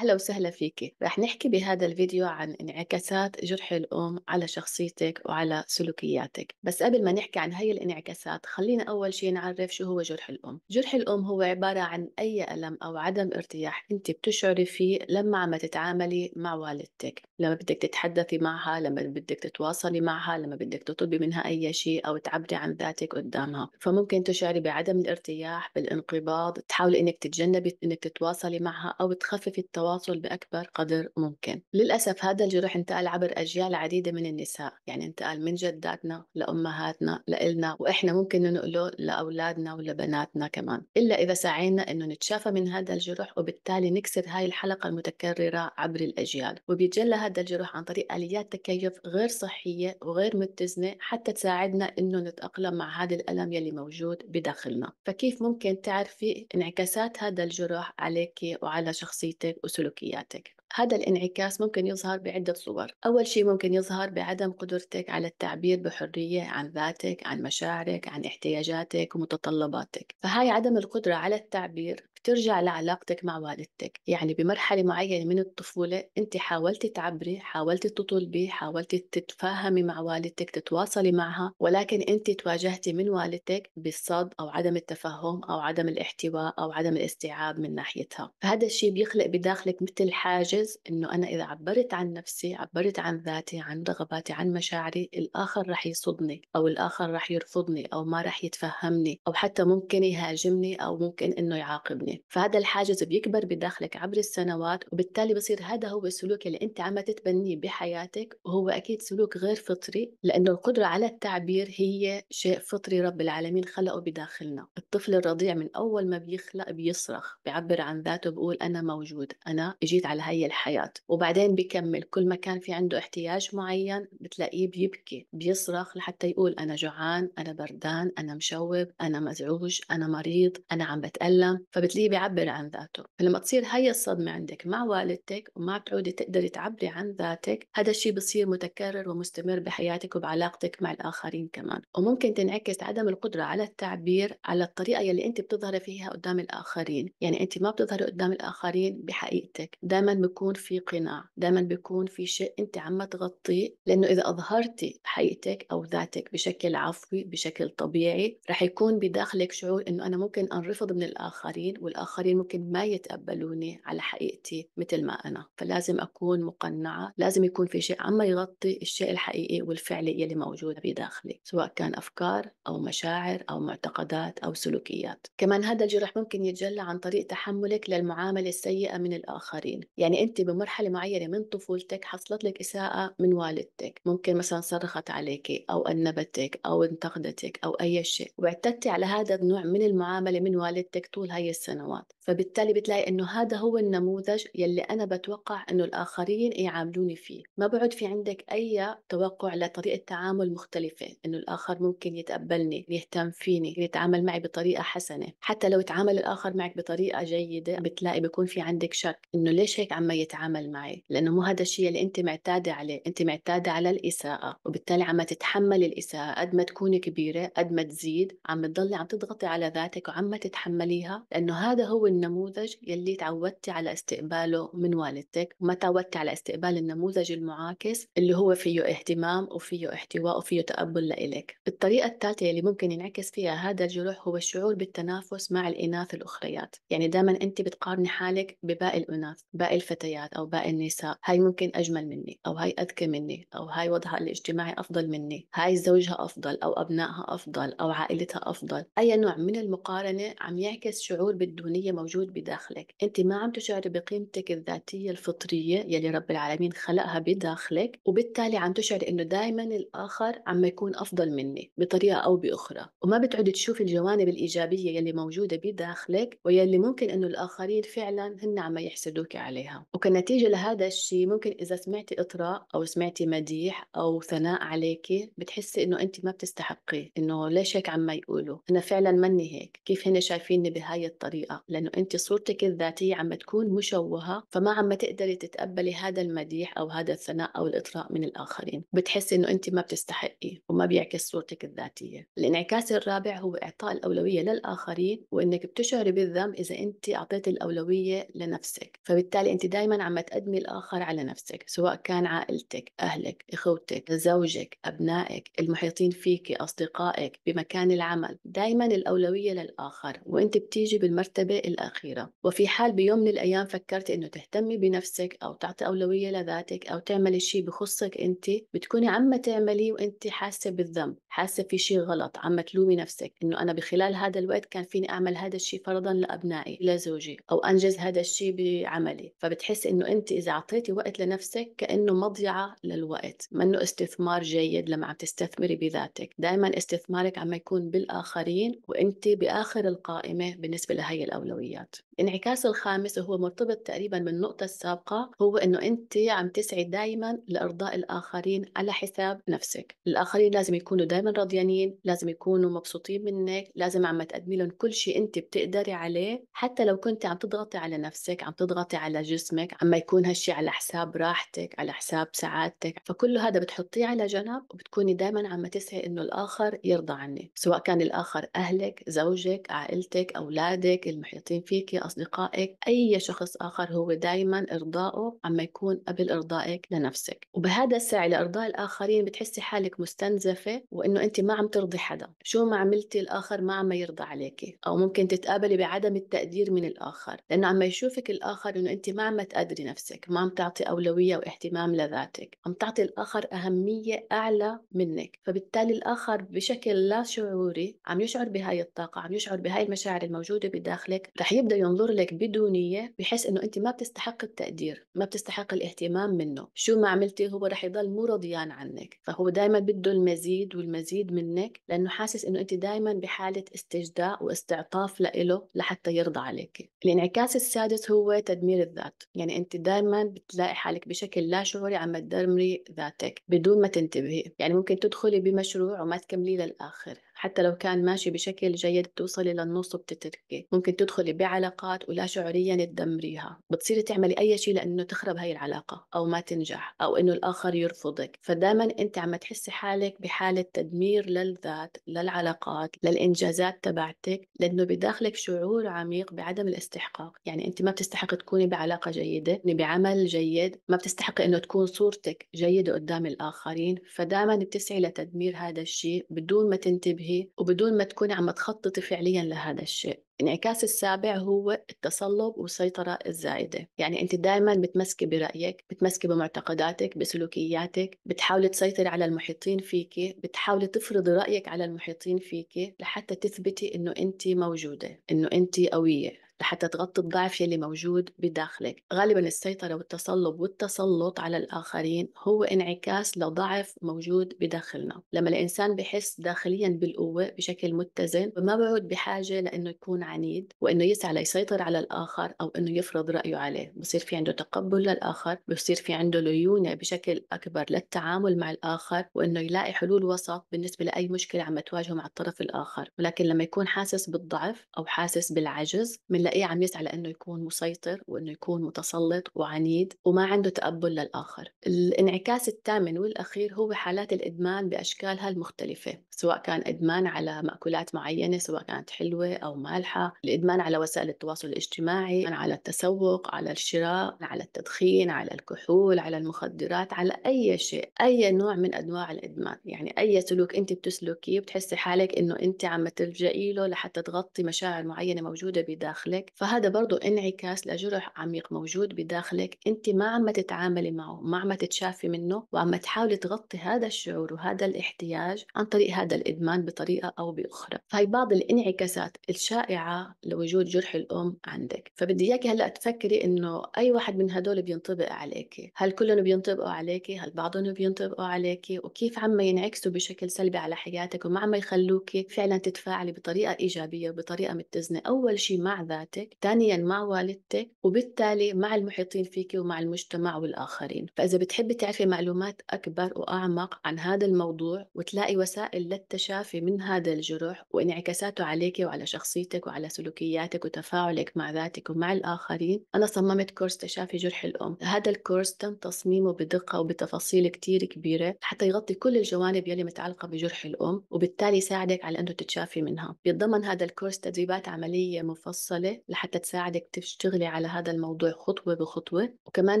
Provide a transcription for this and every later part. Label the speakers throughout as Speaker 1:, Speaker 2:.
Speaker 1: أهلا وسهلا فيكي رح نحكي بهذا الفيديو عن انعكاسات جرح الأم على شخصيتك وعلى سلوكياتك بس قبل ما نحكي عن هاي الانعكاسات خلينا أول شيء نعرف شو هو جرح الأم جرح الأم هو عبارة عن أي ألم أو عدم ارتياح أنت بتشعري فيه لما عم تتعاملي مع والدتك لما بدك تتحدثي معها لما بدك تتواصلي معها لما بدك تطلبي منها أي شيء أو تعبري عن ذاتك قدامها فممكن تشعري بعدم الارتياح بالانقباض تحاولي إنك تتجنبي إنك تتواصلي معها أو تخففي التواصل التواصل بأكبر قدر ممكن للأسف هذا الجرح انتقل عبر أجيال عديدة من النساء يعني انتقل من جداتنا لأمهاتنا لإلنا وإحنا ممكن ننقله لأولادنا ولبناتنا كمان إلا إذا سعينا أنه نتشافى من هذا الجرح وبالتالي نكسر هاي الحلقة المتكررة عبر الأجيال وبيتجلى هذا الجرح عن طريق آليات تكيف غير صحية وغير متزنة حتى تساعدنا أنه نتأقلم مع هذا الألم يلي موجود بداخلنا فكيف ممكن تعرفي انعكاسات هذا الجرح عليك وعلى شخصيتك وسلوكك سلوكياتك هذا الانعكاس ممكن يظهر بعدة صور أول شيء ممكن يظهر بعدم قدرتك على التعبير بحرية عن ذاتك عن مشاعرك عن احتياجاتك ومتطلباتك فهاي عدم القدرة على التعبير ترجع لعلاقتك مع والدتك يعني بمرحلة معينة من الطفولة أنت حاولتي تعبري حاولتي تطلبي حاولتي تتفاهمي مع والدتك تتواصلي معها ولكن أنت تواجهتي من والدتك بالصد أو عدم التفهم أو عدم الاحتواء أو عدم الاستيعاب من ناحيتها فهذا الشيء بيخلق بداخلك مثل حاجز أنه أنا إذا عبرت عن نفسي عبرت عن ذاتي عن رغباتي عن مشاعري الآخر رح يصدني أو الآخر رح يرفضني أو ما رح يتفهمني أو حتى ممكن يهاجمني أو ممكن أنه يعاقبني معينه يعني، فهذا الحاجز بيكبر بداخلك عبر السنوات وبالتالي بصير هذا هو السلوك اللي انت عم تتبنيه بحياتك وهو اكيد سلوك غير فطري لانه القدره على التعبير هي شيء فطري رب العالمين خلقه بداخلنا الطفل الرضيع من اول ما بيخلق بيصرخ بيعبر عن ذاته بقول انا موجود انا اجيت على هي الحياه وبعدين بيكمل كل ما كان في عنده احتياج معين بتلاقيه بيبكي بيصرخ لحتى يقول انا جوعان انا بردان انا مشوب انا مزعوج انا مريض انا عم بتالم فبتلاقي اللي بيعبر عن ذاته فلما تصير هي الصدمة عندك مع والدتك وما بتعودي تقدري تعبري عن ذاتك هذا الشيء بصير متكرر ومستمر بحياتك وبعلاقتك مع الآخرين كمان وممكن تنعكس عدم القدرة على التعبير على الطريقة يلي أنت بتظهري فيها قدام الآخرين يعني أنت ما بتظهري قدام الآخرين بحقيقتك دائما بيكون في قناع دائما بيكون في شيء أنت عم تغطيه لأنه إذا أظهرتي حقيقتك أو ذاتك بشكل عفوي بشكل طبيعي رح يكون بداخلك شعور أنه أنا ممكن أنرفض من الآخرين والآخرين ممكن ما يتقبلوني على حقيقتي مثل ما أنا فلازم أكون مقنعة لازم يكون في شيء عم يغطي الشيء الحقيقي والفعلي يلي موجود بداخلي سواء كان أفكار أو مشاعر أو معتقدات أو سلوكيات كمان هذا الجرح ممكن يتجلى عن طريق تحملك للمعاملة السيئة من الآخرين يعني أنت بمرحلة معينة من طفولتك حصلت لك إساءة من والدتك ممكن مثلا صرخت عليك أو أنبتك أو انتقدتك أو أي شيء واعتدتي على هذا النوع من المعاملة من والدتك طول هاي السنة a lot. فبالتالي بتلاقي انه هذا هو النموذج يلي انا بتوقع انه الاخرين يعاملوني فيه ما بعد في عندك اي توقع لطريقه تعامل مختلفه انه الاخر ممكن يتقبلني يهتم فيني يتعامل معي بطريقه حسنه حتى لو تعامل الاخر معك بطريقه جيده بتلاقي بيكون في عندك شك انه ليش هيك عم يتعامل معي لانه مو هذا الشيء اللي انت معتاده عليه انت معتاده على الاساءه وبالتالي عم تتحمل الاساءه قد ما تكون كبيره قد ما تزيد عم تضلي عم تضغطي على ذاتك وعم تتحمليها لانه هذا هو النموذج يلي تعودتي على استقباله من والدتك وما تعودتي على استقبال النموذج المعاكس اللي هو فيه اهتمام وفيه احتواء وفيه تقبل لإلك الطريقة الثالثة يلي ممكن ينعكس فيها هذا الجروح هو الشعور بالتنافس مع الإناث الأخريات يعني دائما أنت بتقارني حالك بباقي الأناث باقي الفتيات أو باقي النساء هاي ممكن أجمل مني أو هاي أذكى مني أو هاي وضعها الاجتماعي أفضل مني هاي زوجها أفضل أو أبنائها أفضل أو عائلتها أفضل أي نوع من المقارنة عم يعكس شعور بالدونية موجود بداخلك انت ما عم تشعري بقيمتك الذاتيه الفطريه يلي رب العالمين خلقها بداخلك وبالتالي عم تشعري انه دائما الاخر عم يكون افضل مني بطريقه او باخرى وما بتعود تشوف الجوانب الايجابيه يلي موجوده بداخلك ويلي ممكن انه الاخرين فعلا هن عم يحسدوك عليها وكنتيجه لهذا الشيء ممكن اذا سمعتي اطراء او سمعتي مديح او ثناء عليكي بتحسي انه انت ما بتستحقي انه ليش هيك عم يقولوا انا فعلا مني هيك كيف هن شايفيني بهاي الطريقه لانه انه انت صورتك الذاتيه عم تكون مشوهه فما عم تقدري تتقبلي هذا المديح او هذا الثناء او الاطراء من الاخرين بتحسي انه انت ما بتستحقي وما بيعكس صورتك الذاتيه الانعكاس الرابع هو اعطاء الاولويه للاخرين وانك بتشعري بالذنب اذا انت اعطيتي الاولويه لنفسك فبالتالي انت دائما عم تقدمي الاخر على نفسك سواء كان عائلتك اهلك اخوتك زوجك ابنائك المحيطين فيك اصدقائك بمكان العمل دائما الاولويه للاخر وانت بتيجي بالمرتبه الأخيرة وفي حال بيوم من الأيام فكرتي أنه تهتمي بنفسك أو تعطي أولوية لذاتك أو تعملي شيء بخصك أنت بتكوني عم تعمليه وأنت حاسة بالذنب حاسة في شيء غلط عم تلومي نفسك أنه أنا بخلال هذا الوقت كان فيني أعمل هذا الشيء فرضا لأبنائي لزوجي أو أنجز هذا الشيء بعملي فبتحس أنه أنت إذا أعطيتي وقت لنفسك كأنه مضيعة للوقت منه استثمار جيد لما عم تستثمري بذاتك دائما استثمارك عم يكون بالآخرين وأنت بآخر القائمة بالنسبة لهي الأولوية ignoriert. الانعكاس الخامس وهو مرتبط تقريبا من النقطة السابقة هو أنه أنت عم تسعي دائما لإرضاء الآخرين على حساب نفسك الآخرين لازم يكونوا دائما راضيانين لازم يكونوا مبسوطين منك لازم عم تقدمي لهم كل شيء أنت بتقدري عليه حتى لو كنت عم تضغطي على نفسك عم تضغطي على جسمك عم يكون هالشي على حساب راحتك على حساب سعادتك فكل هذا بتحطيه على جنب وبتكوني دائما عم تسعي انه الاخر يرضى عني سواء كان الاخر اهلك زوجك عائلتك اولادك المحيطين فيك أصدقائك أي شخص آخر هو دايما إرضائه عما يكون قبل إرضائك لنفسك وبهذا السعي لإرضاء الآخرين بتحسي حالك مستنزفة وإنه أنت ما عم ترضي حدا شو ما عملتي الآخر ما عم يرضى عليك أو ممكن تتقابلي بعدم التقدير من الآخر لأنه عم يشوفك الآخر إنه أنت ما عم تقدري نفسك ما عم تعطي أولوية واهتمام لذاتك عم تعطي الآخر أهمية أعلى منك فبالتالي الآخر بشكل لا شعوري عم يشعر بهاي الطاقة عم يشعر بهاي المشاعر الموجودة بداخلك رح يبدأ ينظر ينظر لك بدونية بحيث انه انت ما بتستحق التقدير ما بتستحق الاهتمام منه شو ما عملتي هو رح يضل مو رضيان عنك فهو دائما بده المزيد والمزيد منك لانه حاسس انه انت دائما بحالة استجداء واستعطاف لإله لحتى يرضى عليك الانعكاس السادس هو تدمير الذات يعني انت دائما بتلاقي حالك بشكل لا شعوري عم تدمري ذاتك بدون ما تنتبهي يعني ممكن تدخلي بمشروع وما تكمليه للآخر حتى لو كان ماشي بشكل جيد بتوصلي للنص وبتتركي ممكن تدخلي بعلاقات ولا شعوريا تدمريها بتصيري تعملي اي شيء لانه تخرب هاي العلاقه او ما تنجح او انه الاخر يرفضك فدائما انت عم تحسي حالك بحاله تدمير للذات للعلاقات للانجازات تبعتك لانه بداخلك شعور عميق بعدم الاستحقاق يعني انت ما بتستحق تكوني بعلاقه جيده يعني بعمل جيد ما بتستحقي انه تكون صورتك جيده قدام الاخرين فدائما بتسعي لتدمير هذا الشيء بدون ما تنتبهي تواجهي وبدون ما تكوني عم تخططي فعليا لهذا الشيء انعكاس السابع هو التصلب والسيطرة الزائدة يعني أنت دائما بتمسكي برأيك بتمسكي بمعتقداتك بسلوكياتك بتحاولي تسيطري على المحيطين فيكي بتحاولي تفرضي رأيك على المحيطين فيكي لحتى تثبتي أنه أنت موجودة أنه أنت قوية لحتى تغطي الضعف يلي موجود بداخلك غالبا السيطرة والتصلب والتسلط على الآخرين هو انعكاس لضعف موجود بداخلنا لما الإنسان بحس داخليا بالقوة بشكل متزن ما بعود بحاجة لأنه يكون عنيد وأنه يسعى ليسيطر على الآخر أو أنه يفرض رأيه عليه بصير في عنده تقبل للآخر بصير في عنده ليونة بشكل أكبر للتعامل مع الآخر وأنه يلاقي حلول وسط بالنسبة لأي مشكلة عم تواجهه مع الطرف الآخر ولكن لما يكون حاسس بالضعف أو حاسس بالعجز من بنلاقيه يعني عم يسعى لانه يكون مسيطر وانه يكون متسلط وعنيد وما عنده تقبل للاخر الانعكاس الثامن والاخير هو حالات الادمان باشكالها المختلفه سواء كان ادمان على ماكولات معينه سواء كانت حلوه او مالحه الادمان على وسائل التواصل الاجتماعي على التسوق على الشراء على التدخين على الكحول على المخدرات على اي شيء اي نوع من انواع الادمان يعني اي سلوك انت بتسلكيه بتحسي حالك انه انت عم تلجئي له لحتى تغطي مشاعر معينه موجوده بداخلك داخلك فهذا برضو انعكاس لجرح عميق موجود بداخلك انت ما عم تتعاملي معه ما عم تتشافي منه وعم تحاولي تغطي هذا الشعور وهذا الاحتياج عن طريق هذا الادمان بطريقه او باخرى فهي بعض الانعكاسات الشائعه لوجود جرح الام عندك فبدي اياكي هلا تفكري انه اي واحد من هدول بينطبق عليك هل كلهم بينطبقوا عليك هل بعضهم بينطبقوا عليك وكيف عم ينعكسوا بشكل سلبي على حياتك وما عم يخلوك فعلا تتفاعلي بطريقه ايجابيه وبطريقه متزنه اول شيء مع ذلك ذاتك ثانيا مع والدتك وبالتالي مع المحيطين فيك ومع المجتمع والآخرين فإذا بتحبي تعرفي معلومات أكبر وأعمق عن هذا الموضوع وتلاقي وسائل للتشافي من هذا الجرح وانعكاساته عليك وعلى شخصيتك وعلى سلوكياتك وتفاعلك مع ذاتك ومع الآخرين أنا صممت كورس تشافي جرح الأم هذا الكورس تم تصميمه بدقة وبتفاصيل كتير كبيرة حتى يغطي كل الجوانب يلي متعلقة بجرح الأم وبالتالي يساعدك على أنه تتشافي منها بيتضمن هذا الكورس تدريبات عملية مفصلة لحتى تساعدك تشتغلي على هذا الموضوع خطوة بخطوة وكمان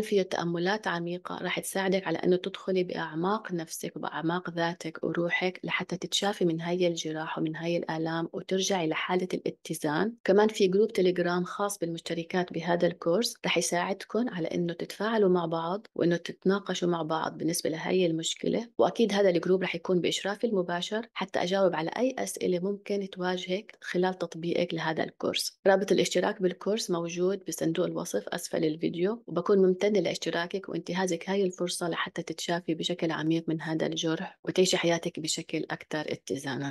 Speaker 1: فيه تأملات عميقة رح تساعدك على أنه تدخلي بأعماق نفسك وبأعماق ذاتك وروحك لحتى تتشافي من هاي الجراح ومن هاي الآلام وترجعي لحالة الاتزان كمان في جروب تليجرام خاص بالمشتركات بهذا الكورس رح يساعدكم على أنه تتفاعلوا مع بعض وأنه تتناقشوا مع بعض بالنسبة لهي المشكلة وأكيد هذا الجروب رح يكون بإشرافي المباشر حتى أجاوب على أي أسئلة ممكن تواجهك خلال تطبيقك لهذا الكورس رابط الاشتراك بالكورس موجود بصندوق الوصف أسفل الفيديو وبكون ممتنة لاشتراكك وانتهازك هاي الفرصة لحتى تتشافي بشكل عميق من هذا الجرح وتعيشي حياتك بشكل أكثر اتزانا